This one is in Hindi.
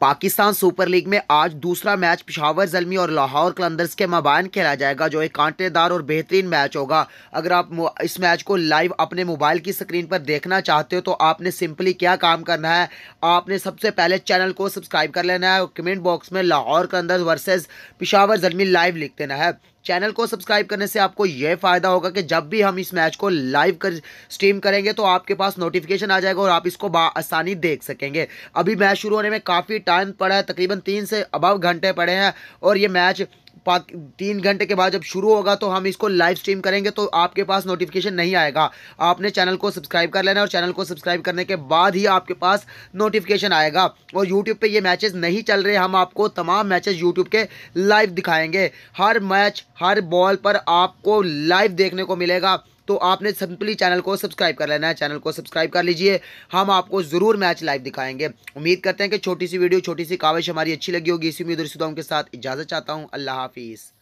पाकिस्तान सुपर लीग में आज दूसरा मैच पिशावर जलमी और लाहौर कलंदर्स के मबान खेला जाएगा जो एक कांटेदार और बेहतरीन मैच होगा अगर आप इस मैच को लाइव अपने मोबाइल की स्क्रीन पर देखना चाहते हो तो आपने सिंपली क्या काम करना है आपने सबसे पहले चैनल को सब्सक्राइब कर लेना है और कमेंट बॉक्स में लाहौर कलंदर्स वर्सेज पिशावर जलमी लाइव लिख देना है चैनल को सब्सक्राइब करने से आपको यह फ़ायदा होगा कि जब भी हम इस मैच को लाइव कर स्ट्रीम करेंगे तो आपके पास नोटिफिकेशन आ जाएगा और आप इसको आसानी देख सकेंगे अभी मैच शुरू होने में काफ़ी टाइम पड़ा है तकरीबन तीन से अबव घंटे पड़े हैं और ये मैच तीन घंटे के बाद जब शुरू होगा तो हम इसको लाइव स्ट्रीम करेंगे तो आपके पास नोटिफिकेशन नहीं आएगा आपने चैनल को सब्सक्राइब कर लेना और चैनल को सब्सक्राइब करने के बाद ही आपके पास नोटिफिकेशन आएगा और यूट्यूब पर ये मैचेस नहीं चल रहे हम आपको तमाम मैचेस यूट्यूब के लाइव दिखाएंगे हर मैच हर बॉल पर आपको लाइव देखने को मिलेगा तो आपने सिंपली चैनल को सब्सक्राइब कर लेना है चैनल को सब्सक्राइब कर लीजिए हम आपको ज़रूर मैच लाइव दिखाएंगे उम्मीद करते हैं कि छोटी सी वीडियो छोटी सी काविश हमारी अच्छी लगी होगी इसी उम्मीद और के साथ इजाज़त चाहता हूँ अल्लाह हाफिज़